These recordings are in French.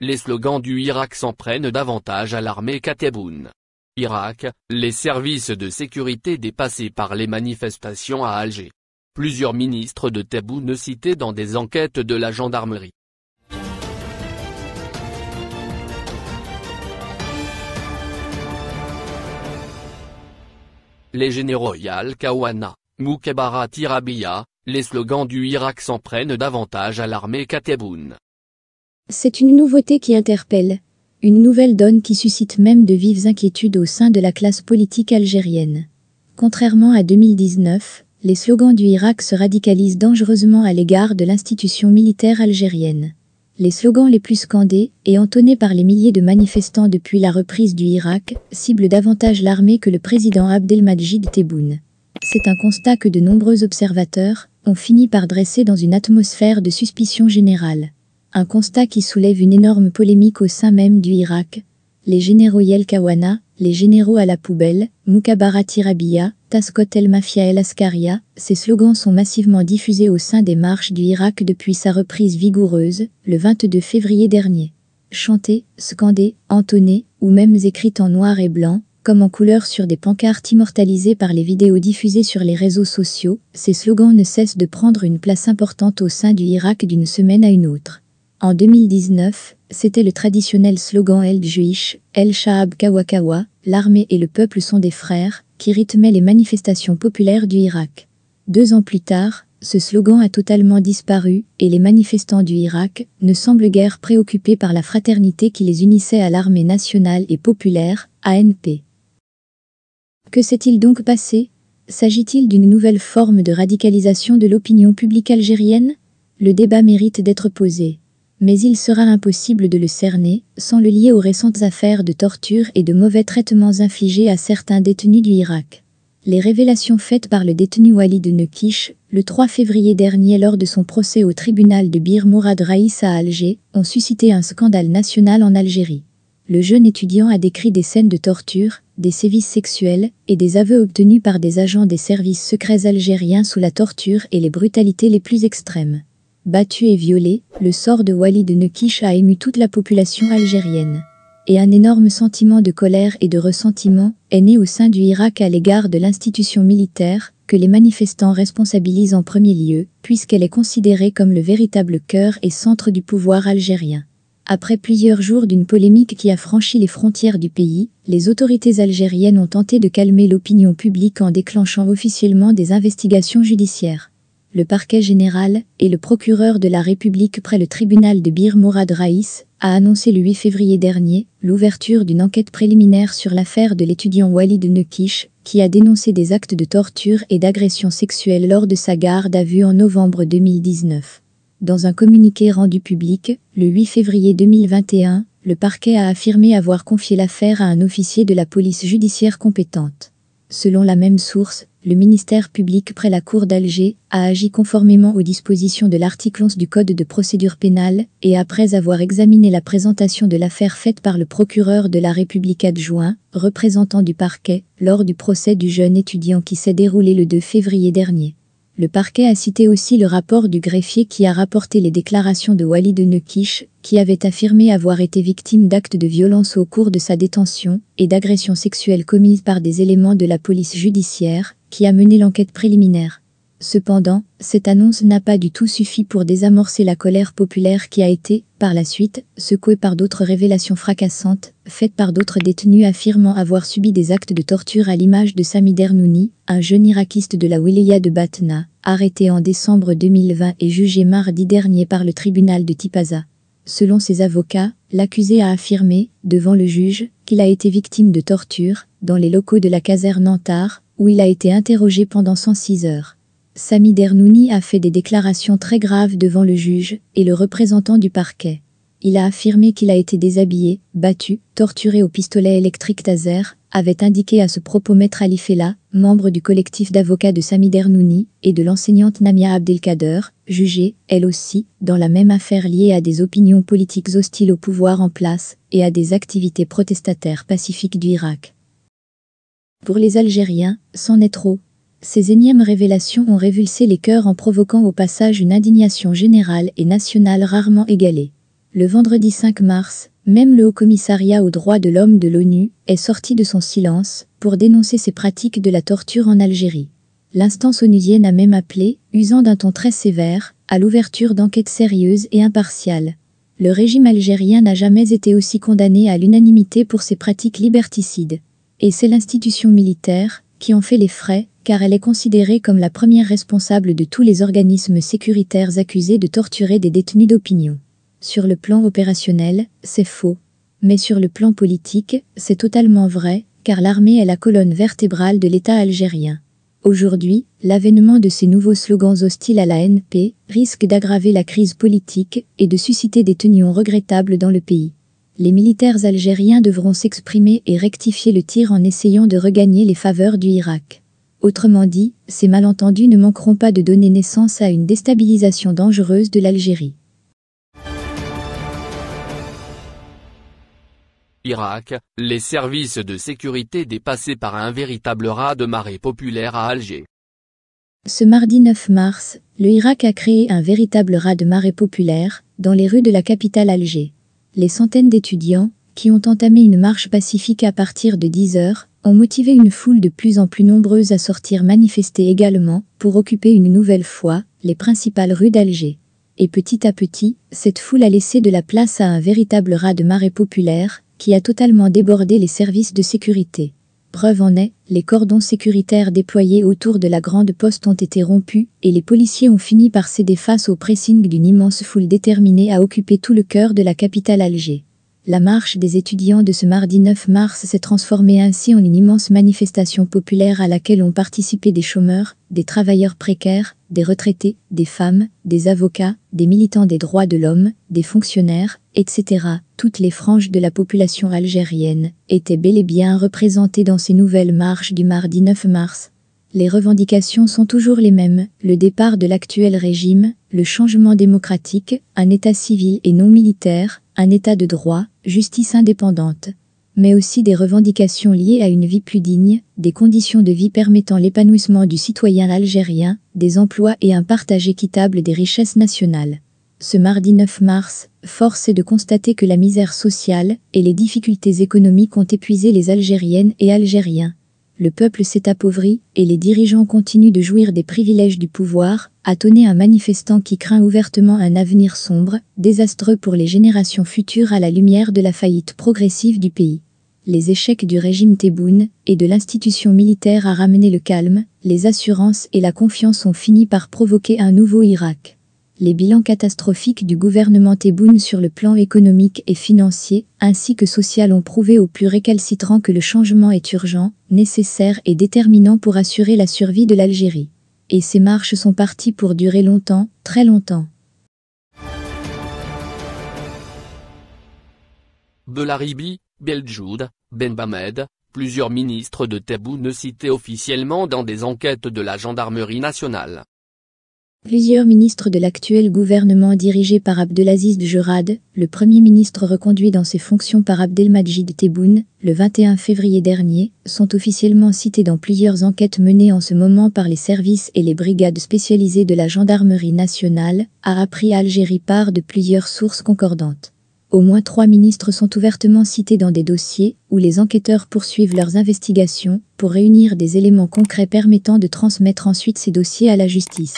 les slogans du Irak s'en prennent davantage à l'armée Kateboun. Irak, les services de sécurité dépassés par les manifestations à Alger. Plusieurs ministres de Tebboune cités dans des enquêtes de la gendarmerie. les généraux Yal Kawana, mukebara Tirabia, les slogans du Irak s'en prennent davantage à l'armée qu'à c'est une nouveauté qui interpelle, une nouvelle donne qui suscite même de vives inquiétudes au sein de la classe politique algérienne. Contrairement à 2019, les slogans du Irak se radicalisent dangereusement à l'égard de l'institution militaire algérienne. Les slogans les plus scandés et entonnés par les milliers de manifestants depuis la reprise du Irak ciblent davantage l'armée que le président Abdelmadjid Tebboune. C'est un constat que de nombreux observateurs ont fini par dresser dans une atmosphère de suspicion générale un constat qui soulève une énorme polémique au sein même du Irak. Les généraux Yelkawana, les généraux à la poubelle, Mukabarati Rabia, Taskot el Mafia el Askaria, ces slogans sont massivement diffusés au sein des marches du Irak depuis sa reprise vigoureuse, le 22 février dernier. Chantés, scandés, entonnés, ou même écrits en noir et blanc, comme en couleur sur des pancartes immortalisées par les vidéos diffusées sur les réseaux sociaux, ces slogans ne cessent de prendre une place importante au sein du Irak d'une semaine à une autre. En 2019, c'était le traditionnel slogan El Juish, El Shahab Kawakawa, l'armée et le peuple sont des frères, qui rythmait les manifestations populaires du Irak. Deux ans plus tard, ce slogan a totalement disparu et les manifestants du Irak ne semblent guère préoccupés par la fraternité qui les unissait à l'armée nationale et populaire, ANP. Que s'est-il donc passé S'agit-il d'une nouvelle forme de radicalisation de l'opinion publique algérienne Le débat mérite d'être posé mais il sera impossible de le cerner sans le lier aux récentes affaires de torture et de mauvais traitements infligés à certains détenus du Irak. Les révélations faites par le détenu de Nekish le 3 février dernier lors de son procès au tribunal de Bir Mourad Raïs à Alger ont suscité un scandale national en Algérie. Le jeune étudiant a décrit des scènes de torture, des sévices sexuels et des aveux obtenus par des agents des services secrets algériens sous la torture et les brutalités les plus extrêmes. Battu et violé, le sort de Walid Nekish a ému toute la population algérienne. Et un énorme sentiment de colère et de ressentiment est né au sein du Irak à l'égard de l'institution militaire, que les manifestants responsabilisent en premier lieu, puisqu'elle est considérée comme le véritable cœur et centre du pouvoir algérien. Après plusieurs jours d'une polémique qui a franchi les frontières du pays, les autorités algériennes ont tenté de calmer l'opinion publique en déclenchant officiellement des investigations judiciaires le parquet général et le procureur de la République près le tribunal de Bir Mourad Raïs, a annoncé le 8 février dernier l'ouverture d'une enquête préliminaire sur l'affaire de l'étudiant Walid Nekish, qui a dénoncé des actes de torture et d'agression sexuelle lors de sa garde à vue en novembre 2019. Dans un communiqué rendu public, le 8 février 2021, le parquet a affirmé avoir confié l'affaire à un officier de la police judiciaire compétente. Selon la même source, le ministère public près la Cour d'Alger a agi conformément aux dispositions de l'article 11 du Code de procédure pénale et après avoir examiné la présentation de l'affaire faite par le procureur de la République adjoint, représentant du parquet, lors du procès du jeune étudiant qui s'est déroulé le 2 février dernier. Le parquet a cité aussi le rapport du greffier qui a rapporté les déclarations de Walid Nekish, qui avait affirmé avoir été victime d'actes de violence au cours de sa détention et d'agressions sexuelles commises par des éléments de la police judiciaire, qui a mené l'enquête préliminaire. Cependant, cette annonce n'a pas du tout suffi pour désamorcer la colère populaire qui a été, par la suite, secouée par d'autres révélations fracassantes, faites par d'autres détenus affirmant avoir subi des actes de torture à l'image de Sami Dernouni, un jeune irakiste de la wilaya de Batna, arrêté en décembre 2020 et jugé mardi dernier par le tribunal de Tipaza. Selon ses avocats, l'accusé a affirmé, devant le juge, qu'il a été victime de torture, dans les locaux de la caserne Antar, où il a été interrogé pendant 106 heures. Sami Dernouni a fait des déclarations très graves devant le juge et le représentant du parquet. Il a affirmé qu'il a été déshabillé, battu, torturé au pistolet électrique taser, avait indiqué à ce propos Maître Ali membre du collectif d'avocats de Sami Dernouni et de l'enseignante Namia Abdelkader, jugée, elle aussi, dans la même affaire liée à des opinions politiques hostiles au pouvoir en place et à des activités protestataires pacifiques du Irak. Pour les Algériens, c'en est trop, ces énièmes révélations ont révulsé les cœurs en provoquant au passage une indignation générale et nationale rarement égalée. Le vendredi 5 mars, même le Haut-Commissariat aux droits de l'homme de l'ONU est sorti de son silence pour dénoncer ces pratiques de la torture en Algérie. L'instance onusienne a même appelé, usant d'un ton très sévère, à l'ouverture d'enquêtes sérieuses et impartiales. Le régime algérien n'a jamais été aussi condamné à l'unanimité pour ses pratiques liberticides. Et c'est l'institution militaire qui en fait les frais car elle est considérée comme la première responsable de tous les organismes sécuritaires accusés de torturer des détenus d'opinion. Sur le plan opérationnel, c'est faux. Mais sur le plan politique, c'est totalement vrai, car l'armée est la colonne vertébrale de l'État algérien. Aujourd'hui, l'avènement de ces nouveaux slogans hostiles à la NP risque d'aggraver la crise politique et de susciter des tenions regrettables dans le pays. Les militaires algériens devront s'exprimer et rectifier le tir en essayant de regagner les faveurs du Irak. Autrement dit, ces malentendus ne manqueront pas de donner naissance à une déstabilisation dangereuse de l'Algérie. Irak, les services de sécurité dépassés par un véritable raz de marée populaire à Alger. Ce mardi 9 mars, le Irak a créé un véritable raz de marée populaire dans les rues de la capitale Alger. Les centaines d'étudiants, qui ont entamé une marche pacifique à partir de 10 heures, ont motivé une foule de plus en plus nombreuse à sortir manifester également pour occuper une nouvelle fois les principales rues d'Alger. Et petit à petit, cette foule a laissé de la place à un véritable ras de marée populaire qui a totalement débordé les services de sécurité. Preuve en est, les cordons sécuritaires déployés autour de la grande poste ont été rompus et les policiers ont fini par céder face au pressing d'une immense foule déterminée à occuper tout le cœur de la capitale Alger. La marche des étudiants de ce mardi 9 mars s'est transformée ainsi en une immense manifestation populaire à laquelle ont participé des chômeurs, des travailleurs précaires, des retraités, des femmes, des avocats, des militants des droits de l'homme, des fonctionnaires, etc. Toutes les franges de la population algérienne étaient bel et bien représentées dans ces nouvelles marches du mardi 9 mars les revendications sont toujours les mêmes, le départ de l'actuel régime, le changement démocratique, un État civil et non militaire, un État de droit, justice indépendante. Mais aussi des revendications liées à une vie plus digne, des conditions de vie permettant l'épanouissement du citoyen algérien, des emplois et un partage équitable des richesses nationales. Ce mardi 9 mars, force est de constater que la misère sociale et les difficultés économiques ont épuisé les Algériennes et Algériens le peuple s'est appauvri et les dirigeants continuent de jouir des privilèges du pouvoir, a tonné un manifestant qui craint ouvertement un avenir sombre, désastreux pour les générations futures à la lumière de la faillite progressive du pays. Les échecs du régime Tebboune et de l'institution militaire à ramener le calme, les assurances et la confiance ont fini par provoquer un nouveau Irak les bilans catastrophiques du gouvernement Tebboune sur le plan économique et financier, ainsi que social ont prouvé aux plus récalcitrants que le changement est urgent, nécessaire et déterminant pour assurer la survie de l'Algérie. Et ces marches sont parties pour durer longtemps, très longtemps. Belaribi, Beljoud, Benbamed, plusieurs ministres de Tebboune cités officiellement dans des enquêtes de la gendarmerie nationale. Plusieurs ministres de l'actuel gouvernement dirigé par Abdelaziz Djerad, le premier ministre reconduit dans ses fonctions par Abdelmajid Tebboune, le 21 février dernier, sont officiellement cités dans plusieurs enquêtes menées en ce moment par les services et les brigades spécialisées de la gendarmerie nationale, a appris Algérie par de plusieurs sources concordantes. Au moins trois ministres sont ouvertement cités dans des dossiers où les enquêteurs poursuivent leurs investigations pour réunir des éléments concrets permettant de transmettre ensuite ces dossiers à la justice.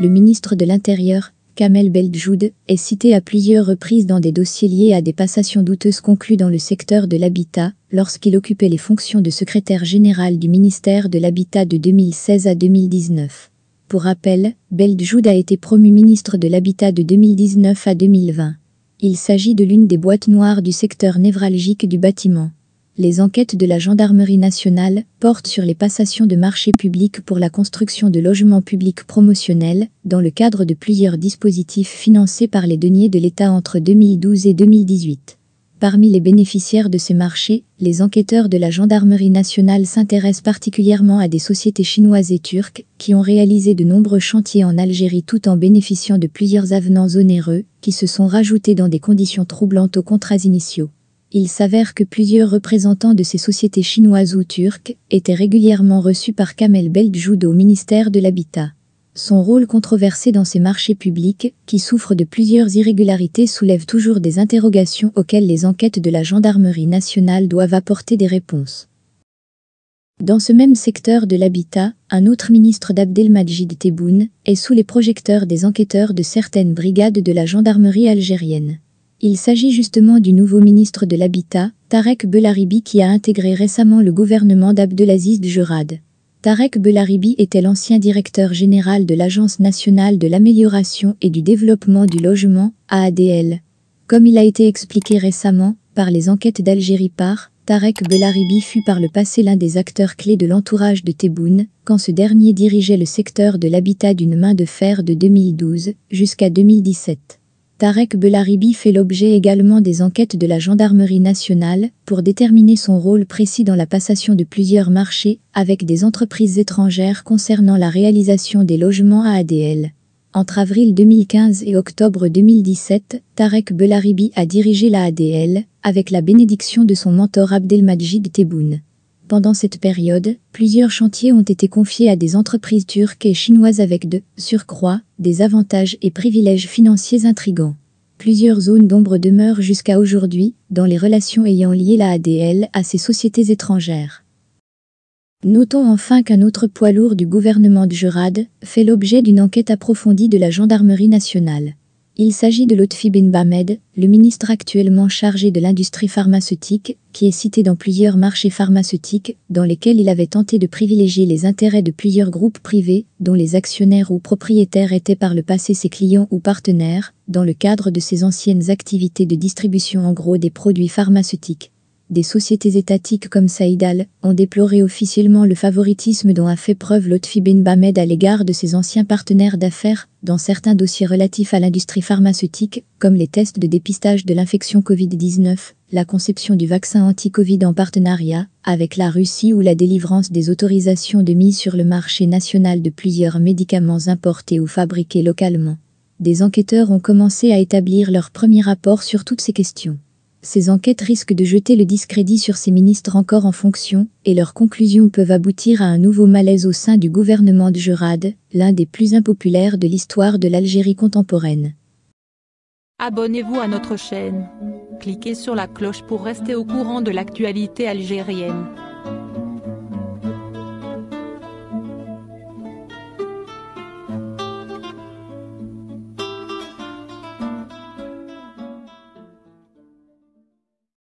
Le ministre de l'Intérieur, Kamel Beldjoud, est cité à plusieurs reprises dans des dossiers liés à des passations douteuses conclues dans le secteur de l'habitat lorsqu'il occupait les fonctions de secrétaire général du ministère de l'Habitat de 2016 à 2019. Pour rappel, Beldjoud a été promu ministre de l'Habitat de 2019 à 2020. Il s'agit de l'une des boîtes noires du secteur névralgique du bâtiment les enquêtes de la gendarmerie nationale portent sur les passations de marchés publics pour la construction de logements publics promotionnels dans le cadre de plusieurs dispositifs financés par les deniers de l'État entre 2012 et 2018. Parmi les bénéficiaires de ces marchés, les enquêteurs de la gendarmerie nationale s'intéressent particulièrement à des sociétés chinoises et turques qui ont réalisé de nombreux chantiers en Algérie tout en bénéficiant de plusieurs avenants onéreux qui se sont rajoutés dans des conditions troublantes aux contrats initiaux il s'avère que plusieurs représentants de ces sociétés chinoises ou turques étaient régulièrement reçus par Kamel Beljoud au ministère de l'Habitat. Son rôle controversé dans ces marchés publics, qui souffrent de plusieurs irrégularités, soulève toujours des interrogations auxquelles les enquêtes de la gendarmerie nationale doivent apporter des réponses. Dans ce même secteur de l'habitat, un autre ministre d'Abdelmajid Tebboune est sous les projecteurs des enquêteurs de certaines brigades de la gendarmerie algérienne. Il s'agit justement du nouveau ministre de l'Habitat, Tarek Belaribi, qui a intégré récemment le gouvernement d'Abdelaziz Djerad. Tarek Belaribi était l'ancien directeur général de l'Agence nationale de l'amélioration et du développement du logement, AADL. Comme il a été expliqué récemment par les enquêtes d'Algérie par, Tarek Belaribi fut par le passé l'un des acteurs clés de l'entourage de Tebboune, quand ce dernier dirigeait le secteur de l'habitat d'une main de fer de 2012 jusqu'à 2017. Tarek Belaribi fait l'objet également des enquêtes de la gendarmerie nationale pour déterminer son rôle précis dans la passation de plusieurs marchés avec des entreprises étrangères concernant la réalisation des logements à ADL. Entre avril 2015 et octobre 2017, Tarek Belaribi a dirigé la ADL avec la bénédiction de son mentor Abdelmajid Tebboune. Pendant cette période, plusieurs chantiers ont été confiés à des entreprises turques et chinoises avec de surcroît des avantages et privilèges financiers intrigants. Plusieurs zones d'ombre demeurent jusqu'à aujourd'hui dans les relations ayant lié la ADL à ces sociétés étrangères. Notons enfin qu'un autre poids lourd du gouvernement de Jurad fait l'objet d'une enquête approfondie de la gendarmerie nationale. Il s'agit de Lotfi bin Bamed, le ministre actuellement chargé de l'industrie pharmaceutique, qui est cité dans plusieurs marchés pharmaceutiques, dans lesquels il avait tenté de privilégier les intérêts de plusieurs groupes privés, dont les actionnaires ou propriétaires étaient par le passé ses clients ou partenaires, dans le cadre de ses anciennes activités de distribution en gros des produits pharmaceutiques des sociétés étatiques comme Saïdal ont déploré officiellement le favoritisme dont a fait preuve Lotfi Ben Bamed à l'égard de ses anciens partenaires d'affaires dans certains dossiers relatifs à l'industrie pharmaceutique, comme les tests de dépistage de l'infection Covid-19, la conception du vaccin anti-Covid en partenariat avec la Russie ou la délivrance des autorisations de mise sur le marché national de plusieurs médicaments importés ou fabriqués localement. Des enquêteurs ont commencé à établir leur premier rapport sur toutes ces questions ces enquêtes risquent de jeter le discrédit sur ces ministres encore en fonction, et leurs conclusions peuvent aboutir à un nouveau malaise au sein du gouvernement de Jurad, l'un des plus impopulaires de l'histoire de l'Algérie contemporaine. Abonnez-vous à notre chaîne. Cliquez sur la cloche pour rester au courant de l'actualité algérienne.